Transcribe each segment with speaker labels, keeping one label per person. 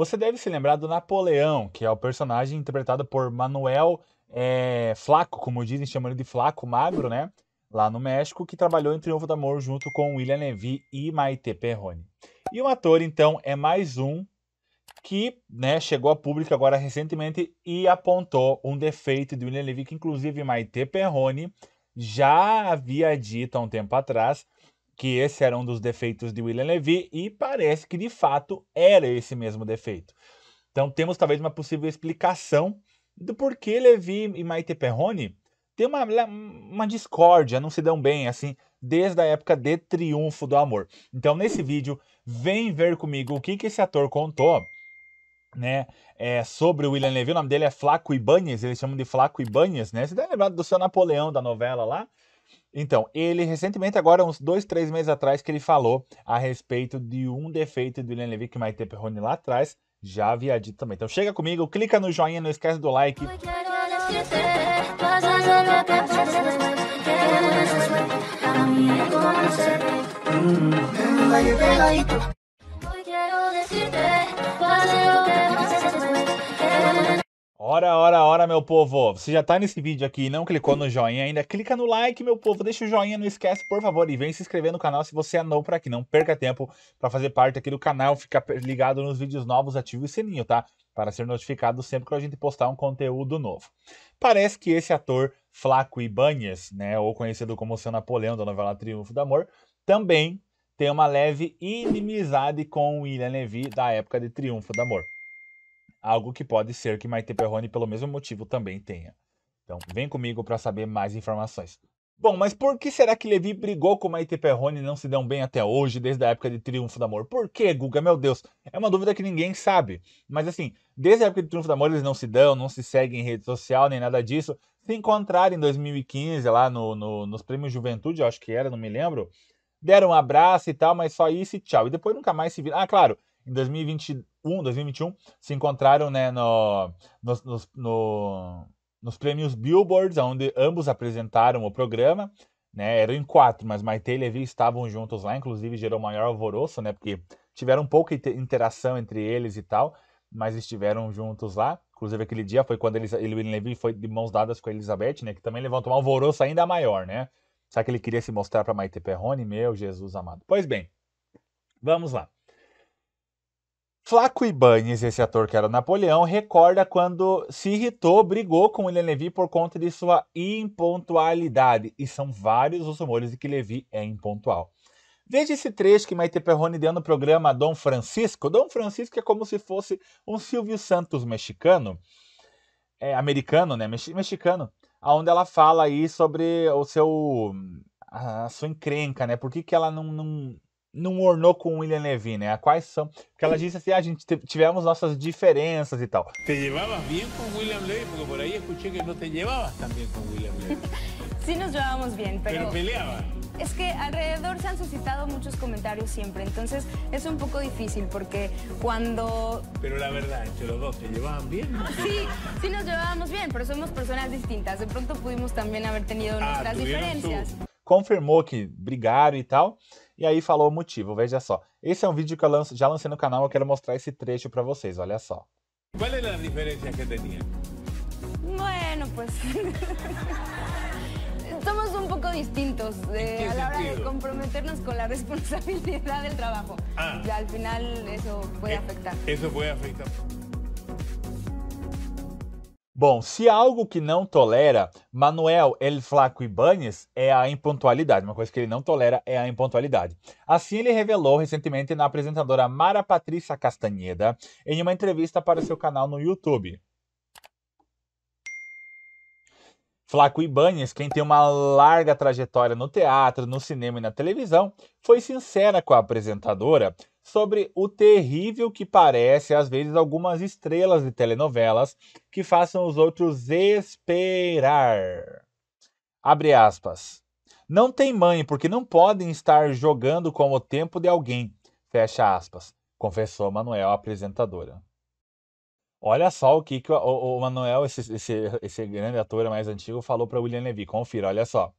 Speaker 1: Você deve se lembrar do Napoleão, que é o personagem interpretado por Manuel é, Flaco, como dizem, chamando de Flaco Magro, né? Lá no México, que trabalhou em Triunfo do Amor junto com William Levy e Maite Perrone. E o ator, então, é mais um que né, chegou a público agora recentemente e apontou um defeito de William Levy, que inclusive Maite Perrone já havia dito há um tempo atrás, que esse era um dos defeitos de William Levy e parece que de fato era esse mesmo defeito. Então temos talvez uma possível explicação do porquê Levy e Maite Perrone têm uma, uma discórdia, não se dão bem, assim, desde a época de Triunfo do Amor. Então nesse vídeo, vem ver comigo o que, que esse ator contou né, é, sobre o William Levy, o nome dele é Flaco Ibanez, eles chamam de Flaco Ibanez, né, você deve lembrar do seu Napoleão da novela lá, então, ele recentemente, agora uns dois, três meses atrás, que ele falou a respeito de um defeito do William Levy que Maite Perrone lá atrás já havia dito também. Então chega comigo, clica no joinha, não esquece do like. Ora, ora, ora, meu povo. Você já tá nesse vídeo aqui e não clicou no joinha ainda? Clica no like, meu povo. Deixa o joinha, não esquece, por favor. E vem se inscrever no canal se você é novo por aqui. Não perca tempo para fazer parte aqui do canal. Fica ligado nos vídeos novos, ative o sininho, tá? Para ser notificado sempre que a gente postar um conteúdo novo. Parece que esse ator Flaco Ibanez, né? Ou conhecido como seu Napoleão da novela Triunfo do Amor, também tem uma leve inimizade com William Levy da época de Triunfo do Amor algo que pode ser que Maite Perrone, pelo mesmo motivo, também tenha. Então, vem comigo para saber mais informações. Bom, mas por que será que Levi brigou com Maite Perrone e não se dão bem até hoje, desde a época de Triunfo do Amor? Por que, Guga? Meu Deus, é uma dúvida que ninguém sabe. Mas assim, desde a época de Triunfo do Amor eles não se dão, não se seguem em rede social, nem nada disso. Se encontraram em 2015 lá no, no nos Prêmios Juventude, acho que era, não me lembro. Deram um abraço e tal, mas só isso e tchau. E depois nunca mais se viram. Ah, claro, em 2021, 2021 se encontraram né, no, nos, nos, no, nos prêmios Billboard, onde ambos apresentaram o programa. Né, eram em quatro, mas Maite e Levi estavam juntos lá, inclusive gerou maior alvoroço, né, porque tiveram pouca interação entre eles e tal, mas estiveram juntos lá. Inclusive, aquele dia foi quando eles, ele, Levi foi de mãos dadas com a Elizabeth, né, que também levantou um alvoroço ainda maior, né? Será que ele queria se mostrar para Maite Perrone? Meu Jesus amado. Pois bem, vamos lá. Flaco Ibanez, esse ator que era Napoleão, recorda quando se irritou, brigou com William Levy por conta de sua impontualidade. E são vários os rumores de que Levy é impontual. Veja esse trecho que Maite Perrone deu no programa Dom Francisco. Dom Francisco é como se fosse um Silvio Santos mexicano, é, americano, né? Mexicano, onde ela fala aí sobre o seu a sua encrenca, né? Por que, que ela não, não no ornou com William Levy, né? Quais são? Porque ela disse assim, ah, a gente tivemos nossas diferencias y e tal. Te llevabas bien con William Levy, porque por ahí escuché que no te llevabas tan bien con William Levy. sí nos llevábamos bien, pero... Pero peleaba. Es que alrededor se han suscitado muchos comentarios siempre, entonces es un poco difícil porque cuando... Pero la verdad, entre los dos, ¿te llevaban bien? Sí, sí nos llevábamos bien, pero somos personas distintas. De pronto pudimos también haber tenido ah, nuestras diferencias. Confirmó que brigaron y e tal. E aí falou o motivo, veja só. Esse é um vídeo que eu já lancei no canal, eu quero mostrar esse trecho para vocês, olha só. Qual é a diferença que tinha? Bueno, pues... somos un poco distintos eh, a la hora de comprometernos con la responsabilidad del trabajo. Ah. Y al final eso puede eh, afectar. Eso puede afectar. Bom, se algo que não tolera Manuel El Flaco Ibáñez é a impontualidade. Uma coisa que ele não tolera é a impontualidade. Assim ele revelou recentemente na apresentadora Mara Patrícia Castanheda em uma entrevista para seu canal no YouTube. Flaco Ibáñez, quem tem uma larga trajetória no teatro, no cinema e na televisão, foi sincera com a apresentadora sobre o terrível que parece, às vezes, algumas estrelas de telenovelas que façam os outros esperar. Abre aspas. Não tem mãe, porque não podem estar jogando com o tempo de alguém. Fecha aspas. Confessou Manuel, a apresentadora. Olha só o que, que o, o, o Manuel, esse, esse, esse grande ator mais antigo, falou para William Levy. Confira, olha só.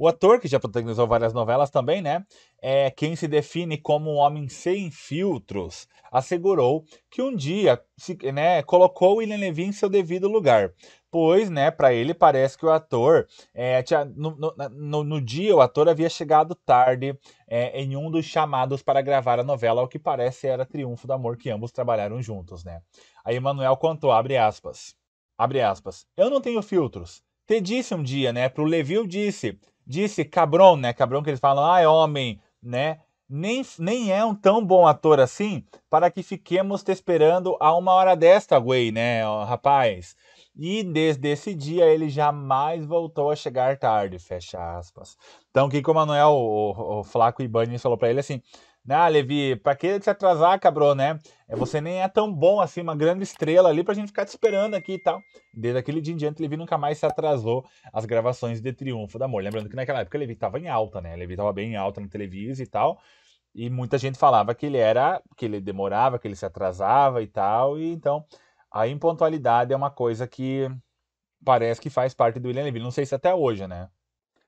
Speaker 1: O ator, que já protagonizou várias novelas também, né? É quem se define como um homem sem filtros, assegurou que um dia se, né, colocou William Levy em seu devido lugar. Pois, né, para ele parece que o ator. É, tinha, no, no, no, dia, o ator havia chegado tarde é, em um dos chamados para gravar a novela, o que parece era Triunfo do Amor, que ambos trabalharam juntos, né? Aí Manuel contou, abre aspas. Abre aspas. Eu não tenho filtros. Te disse um dia, né? Pro Levi eu disse disse cabrão, né? Cabrão que eles falam, ah, é homem, né? Nem, nem é um tão bom ator assim para que fiquemos te esperando a uma hora desta, güey, né, rapaz? E desde esse dia ele jamais voltou a chegar tarde, fecha aspas. Então, que como Manuel, o, o, o Flaco Ibanez falou para ele assim, né, ah, Levi, pra que te atrasar, cabrão, né? É, você nem é tão bom assim, uma grande estrela ali pra gente ficar te esperando aqui e tal. Desde aquele dia em diante, Levi nunca mais se atrasou às gravações de Triunfo do Amor. Lembrando que naquela época Levi tava em alta, né? Levi tava bem em alta na televisão e tal. E muita gente falava que ele era, que ele demorava, que ele se atrasava e tal. E então, a impontualidade é uma coisa que parece que faz parte do William Levi. Não sei se até hoje, né?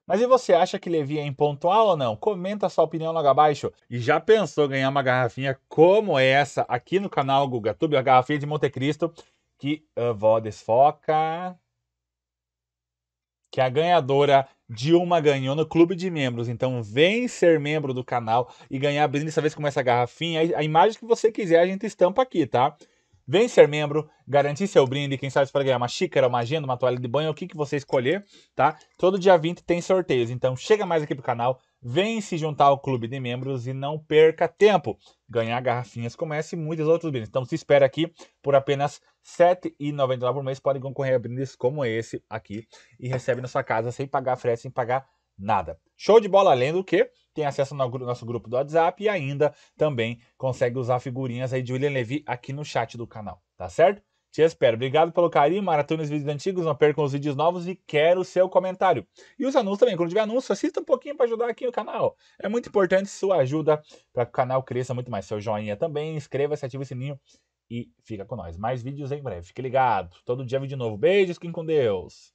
Speaker 1: Mas e você acha que Levi é impontual ou não? Comenta sua opinião logo abaixo. E já pensou ganhar uma garrafinha como essa aqui no canal GugaTube, a garrafinha de Monte Cristo, que a ah, vó desfoca. Que a ganhadora de uma ganhou no clube de membros. Então vem ser membro do canal e ganhar brinde dessa vez com essa garrafinha. A imagem que você quiser a gente estampa aqui, tá? Vem ser membro, garantir seu brinde, quem sabe pode ganhar uma xícara, uma agenda, uma toalha de banho, o que, que você escolher, tá? Todo dia 20 tem sorteios, então chega mais aqui pro canal, vem se juntar ao clube de membros e não perca tempo. Ganhar garrafinhas como essa e muitos outros brindes. Então se espera aqui por apenas R$ 7,99 por mês, pode concorrer a brindes como esse aqui e recebe na sua casa sem pagar frete, sem pagar nada. Show de bola, além do que tem acesso ao nosso grupo do WhatsApp e ainda também consegue usar figurinhas aí de William Levy aqui no chat do canal, tá certo? Te espero. Obrigado pelo carinho, maratona os vídeos antigos, não percam os vídeos novos e quero o seu comentário. E os anúncios também, quando tiver anúncio, assista um pouquinho para ajudar aqui o canal. É muito importante sua ajuda para que o canal cresça muito mais. Seu joinha também, inscreva-se, ative o sininho e fica com nós. Mais vídeos em breve. Fique ligado. Todo dia vídeo novo. Beijos, fiquem com Deus.